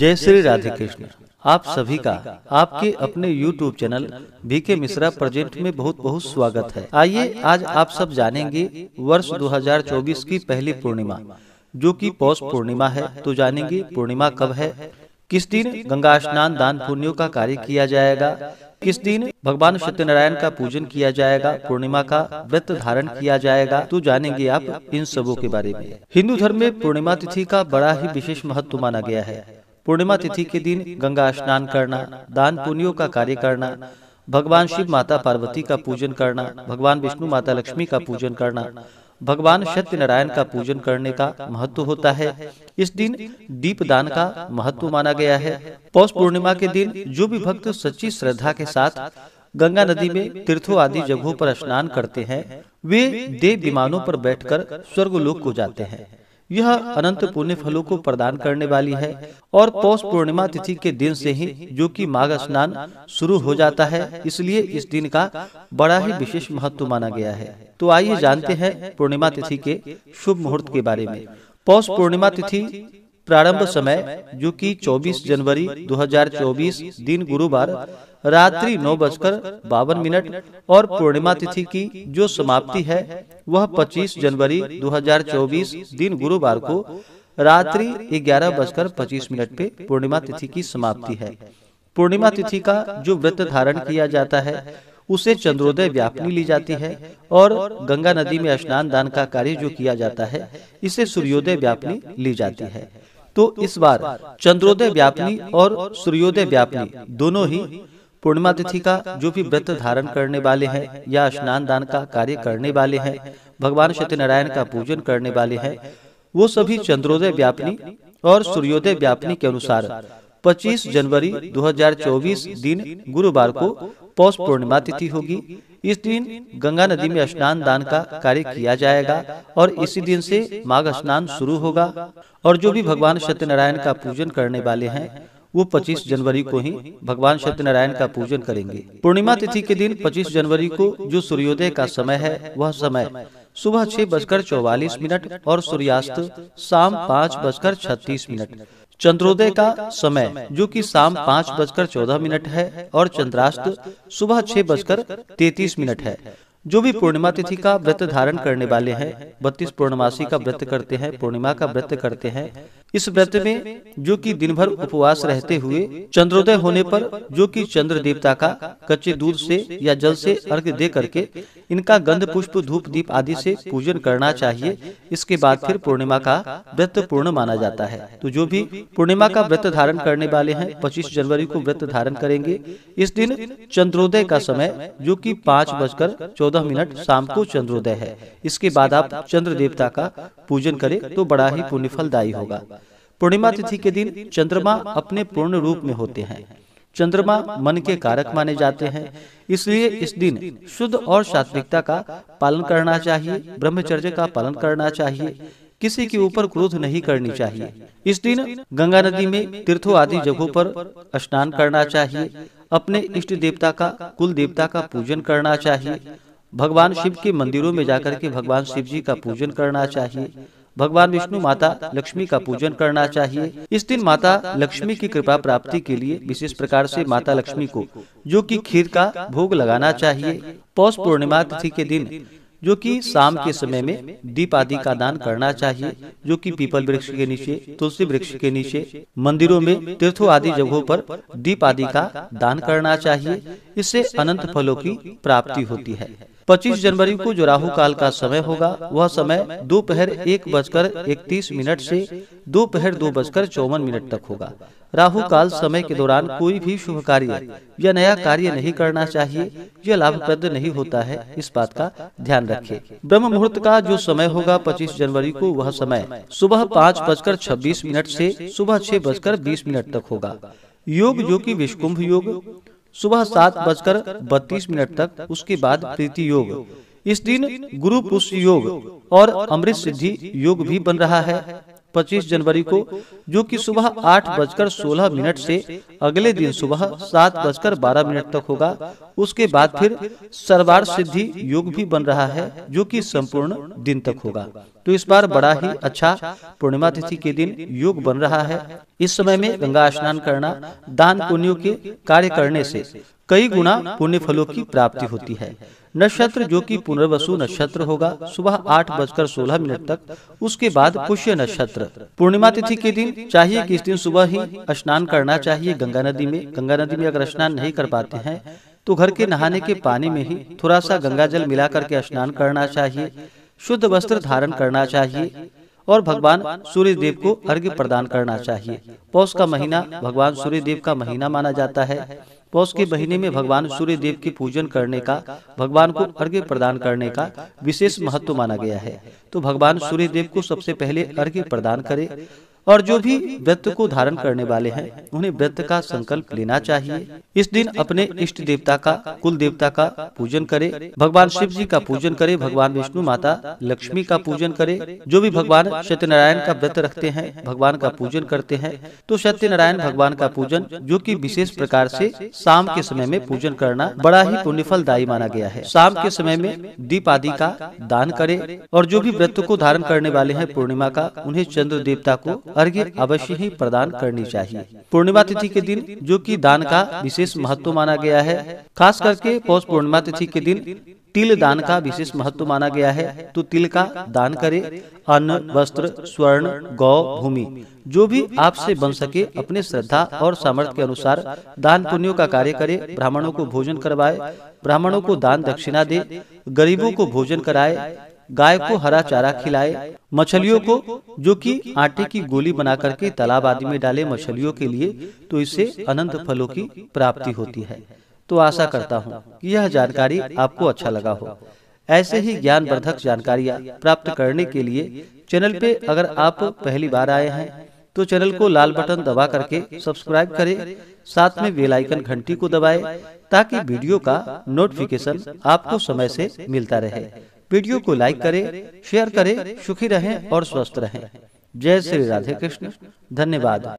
जय श्री राधे कृष्ण आप सभी का आपके अपने YouTube चैनल के मिश्रा प्रोजेक्ट में बहुत बहुत स्वागत है आइए आज आप सब जानेंगे वर्ष 2024 की पहली पूर्णिमा जो कि पौष पूर्णिमा है तो जानेंगे पूर्णिमा कब है किस दिन गंगा स्नान दान पुण्यों का कार्य किया जाएगा किस दिन भगवान सत्यनारायण का पूजन किया जाएगा पूर्णिमा का व्रत धारण किया जाएगा तो जानेंगे आप इन सबों के बारे में हिंदू धर्म में पूर्णिमा तिथि का बड़ा ही विशेष महत्व माना गया है पूर्णिमा तिथि के दिन गंगा स्नान करना दान पुण्यों का कार्य करना भगवान शिव माता पार्वती का पूजन करना भगवान विष्णु माता लक्ष्मी का पूजन करना भगवान सत्यनारायण का पूजन करने का महत्व होता है इस दिन दीप दान का महत्व माना गया है पौष पूर्णिमा के दिन जो भी भक्त सच्ची श्रद्धा के साथ गंगा नदी में तीर्थों आदि जगहों पर स्नान करते हैं वे देव विमानों पर बैठकर लोक को जाते हैं यह अनंत पुण्य फलों को प्रदान करने वाली है और पौष पूर्णिमा तिथि के दिन से ही जो कि माघ स्नान शुरू हो जाता है इसलिए इस दिन का बड़ा ही विशेष महत्व माना गया है तो आइए जानते हैं पूर्णिमा तिथि के शुभ मुहूर्त के बारे में पौष पूर्णिमा तिथि प्रारंभ समय जो कि 24 जनवरी 2024 दिन गुरुवार रात्रि नौ बजकर बावन मिनट और पूर्णिमा तिथि की जो समाप्ति है वह 25 जनवरी 2024 दिन गुरुवार को रात्रि ग्यारह बजकर पच्चीस मिनट पे पूर्णिमा तिथि की समाप्ति है पूर्णिमा तिथि का जो व्रत धारण किया जाता है उसे चंद्रोदय व्यापनी ली जाती है और गंगा नदी में स्नान दान का कार्य जो किया जाता है इसे सूर्योदय व्यापनी ली जाती है तो इस बार चंद्रोदय व्यापनी और सूर्योदय व्यापनी दोनों ही पूर्णिमा तिथि का जो भी व्रत धारण करने वाले हैं या स्नान दान का कार्य करने वाले हैं भगवान सत्यनारायण का पूजन करने वाले हैं वो सभी चंद्रोदय व्यापनी और सूर्योदय व्यापनी के अनुसार 25 जनवरी 2024 दिन गुरुवार को पौष पूर्णिमा तिथि होगी इस दिन गंगा नदी में स्नान दान का कार्य किया जाएगा और इसी दिन से माघ स्नान शुरू होगा और जो भी भगवान सत्यनारायण का पूजन करने वाले हैं वो 25 जनवरी को ही भगवान सत्यनारायण का पूजन करेंगे पूर्णिमा तिथि के दिन 25 जनवरी को जो सूर्योदय का समय है वह समय सुबह छह बजकर चौवालीस मिनट और सूर्यास्त शाम पाँच बजकर छत्तीस मिनट चंद्रोदय का समय जो कि शाम पाँच बजकर चौदह मिनट है और चंद्रास्त सुबह छह बजकर तैतीस मिनट है जो भी पूर्णिमा तिथि का व्रत धारण करने वाले हैं बत्तीस पूर्णमासी का व्रत करते हैं पूर्णिमा का व्रत करते हैं इस व्रत में जो कि दिन भर उपवास रहते हुए चंद्रोदय होने पर जो कि चंद्र देवता का कच्चे दूध से या जल से अर्घ दे करके इनका गंध पुष्प धूप दीप आदि से पूजन करना चाहिए इसके बाद फिर पूर्णिमा का व्रत पूर्ण माना जाता है तो जो भी पूर्णिमा का व्रत धारण करने वाले हैं 25 जनवरी को व्रत धारण करेंगे इस दिन चंद्रोदय का समय जो की पाँच बजकर चौदह चौदह मिनट शाम को चंद्रोदय है इसके बाद आप चंद्र देवता का पूजन तो करें तो बड़ा ही पुण्य फलदायी होगा पूर्णिमा तिथि के दिन चंद्रमा अपने पूर्ण रूप में होते हैं चंद्रमा मन के कारक माने जाते हैं इसलिए इस दिन शुद्ध और सात्विकता का पालन करना चाहिए ब्रह्मचर्य का पालन करना चाहिए किसी के ऊपर क्रोध नहीं करनी चाहिए इस दिन गंगा नदी में तीर्थों आदि जगहों पर स्नान करना चाहिए अपने इष्ट देवता का कुल देवता का पूजन करना चाहिए भगवान शिव के मंदिरों में जाकर के भगवान शिव जी का पूजन करना चाहिए भगवान विष्णु माता लक्ष्मी का पूजन करना चाहिए इस दिन माता लक्ष्मी की कृपा प्राप्ति के लिए विशेष प्रकार से माता लक्ष्मी को जो कि खीर का भोग लगाना चाहिए पौष पूर्णिमा तिथि के दिन जो कि शाम के समय में दीप आदि का दान करना चाहिए जो कि पीपल वृक्ष के नीचे तुलसी वृक्ष के नीचे मंदिरों में तीर्थों आदि जगहों पर दीप आदि का दान करना चाहिए इससे अनंत फलों की प्राप्ति होती है 25 जनवरी को जो राहु काल का समय होगा वह समय दोपहर एक बजकर इकतीस मिनट से दोपहर दो, बजकर चौवन मिनट तक होगा राहु काल समय के दौरान कोई भी शुभ कार्य या नया कार्य नहीं करना चाहिए यह लाभप्रद नहीं होता है इस बात का ध्यान रखें। ब्रह्म मुहूर्त का जो समय होगा 25 जनवरी को वह समय सुबह पाँच बजकर छब्बीस मिनट से सुबह छह बजकर बीस मिनट तक होगा योग जो कि विश्वकुंभ योग सुबह सात बजकर बत्तीस मिनट तक उसके बाद प्रीति योग इस दिन गुरु पुष्य योग और अमृत सिद्धि योग भी बन रहा है 25 जनवरी को जो कि सुबह आठ बजकर सोलह मिनट से अगले दिन सुबह सात बजकर बारह मिनट तक होगा उसके बाद फिर सर्वार सिद्धि योग भी बन रहा है जो कि संपूर्ण दिन तक होगा तो इस बार बड़ा ही अच्छा पूर्णिमा तिथि के दिन योग बन रहा है इस समय में गंगा स्नान करना दान पुण्यों के कार्य करने से कई गुना पुण्य फलों की प्राप्ति होती है नक्षत्र जो कि पुनर्वसु नक्षत्र होगा सुबह आठ बजकर सोलह मिनट तक उसके बाद पुष्य नक्षत्र पूर्णिमा तिथि के दिन चाहिए कि इस दिन सुबह ही स्नान करना चाहिए गंगा नदी में गंगा नदी में अगर स्नान नहीं कर पाते हैं तो घर के नहाने के पानी में ही थोड़ा सा गंगा जल मिला करके स्नान करना चाहिए शुद्ध वस्त्र धारण करना चाहिए और भगवान सूर्य देव को अर्घ्य प्रदान करना चाहिए पौष का महीना भगवान सूर्य देव का महीना माना जाता है पौष के महीने में भगवान सूर्य देव की पूजन करने का भगवान को अर्घ्य प्रदान करने का विशेष महत्व माना गया है तो भगवान सूर्य देव को सबसे पहले अर्घ्य प्रदान करे और जो भी व्रत को धारण करने वाले हैं उन्हें व्रत का संकल्प लेना चाहिए इस दिन अपने इष्ट देवता का कुल देवता का पूजन करे भगवान शिव जी का पूजन करे भगवान विष्णु माता लक्ष्मी का पूजन करे जो भी भगवान सत्यनारायण का व्रत रखते हैं भगवान का पूजन करते हैं तो सत्यनारायण भगवान का पूजन जो की विशेष प्रकार ऐसी शाम के समय में पूजन करना बड़ा ही पुण्यफलदायी माना गया है शाम के समय में दीप आदि का दान करे और जो भी व्रत को धारण करने वाले हैं पूर्णिमा का उन्हें चंद्र देवता को अर्घ्य अवश्य ही प्रदान करनी चाहिए पूर्णिमा तिथि के दिन जो कि दान का विशेष महत्व माना गया है खास करके पौष पूर्णिमा तिथि के दिन तिल दान का विशेष महत्व माना गया है तो तिल का दान करें अन्न वस्त्र स्वर्ण गौ भूमि जो भी आपसे बन सके अपने श्रद्धा और सामर्थ्य के अनुसार दान पुण्यों का कार्य करे ब्राह्मणों को भोजन करवाए ब्राह्मणों को दान दक्षिणा दे गरीबों को भोजन कराए गाय को हरा चारा खिलाए मछलियों को जो कि आटे की गोली बना करके तालाब आदि में डाले मछलियों के लिए तो इससे तो अनंत फलों की प्राप्ति होती है तो, तो आशा करता हूँ कि यह जानकारी आपको अच्छा, अच्छा लगा हो ऐसे ही ज्ञान वर्धक जानकारियाँ प्राप्त करने के लिए चैनल पे अगर आप पहली बार आए हैं तो, तो चैनल को लाल बटन दबा करके सब्सक्राइब करें साथ में बेल आइकन घंटी को दबाएं ताकि वीडियो का नोटिफिकेशन आपको समय से मिलता रहे वीडियो को लाइक करें, शेयर करें, सुखी रहें और स्वस्थ रहें। जय श्री राधे कृष्ण धन्यवाद